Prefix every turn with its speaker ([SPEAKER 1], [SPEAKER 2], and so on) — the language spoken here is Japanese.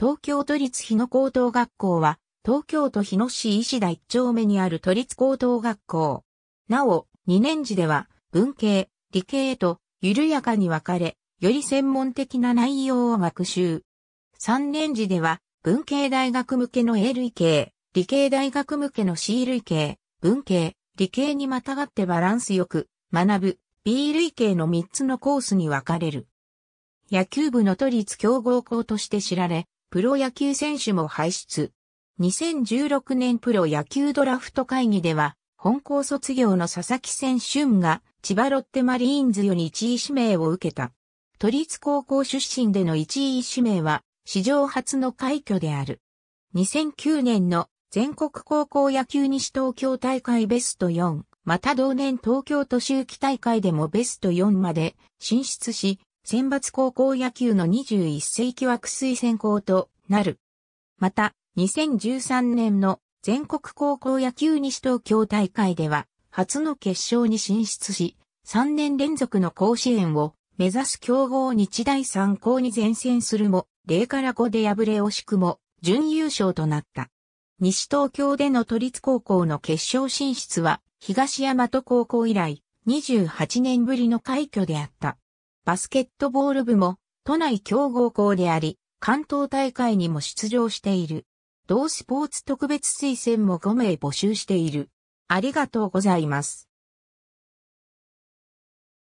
[SPEAKER 1] 東
[SPEAKER 2] 京都立日野高等学校は、東京都日野市石田一丁目にある都立高等学校。なお、2年次では、文系、理系と、緩やかに分かれ、より専門的な内容を学習。3年次では、文系大学向けの A 類系、理系大学向けの C 類系、文系、理系にまたがってバランスよく、学ぶ、B 類系の3つのコースに分かれる。野球部の都立強豪校として知られ、プロ野球選手も輩出。2016年プロ野球ドラフト会議では、本校卒業の佐々木選手が千葉ロッテマリーンズより1位指名を受けた。都立高校出身での1位指名は史上初の快挙である。2009年の全国高校野球西東京大会ベスト4、また同年東京都周期大会でもベスト4まで進出し、選抜高校野球の21世紀枠推薦校となる。また、2013年の全国高校野球西東京大会では、初の決勝に進出し、3年連続の甲子園を目指す強豪日大三高に前線するも、0から5で敗れ惜しくも、準優勝となった。西東京での都立高校の決勝進出は、東大和高校以来、28年ぶりの快挙であった。バスケットボール部も都内強豪校であり、関東大会にも出場している。同スポーツ特別推薦も5名募集している。
[SPEAKER 1] ありがとうございます。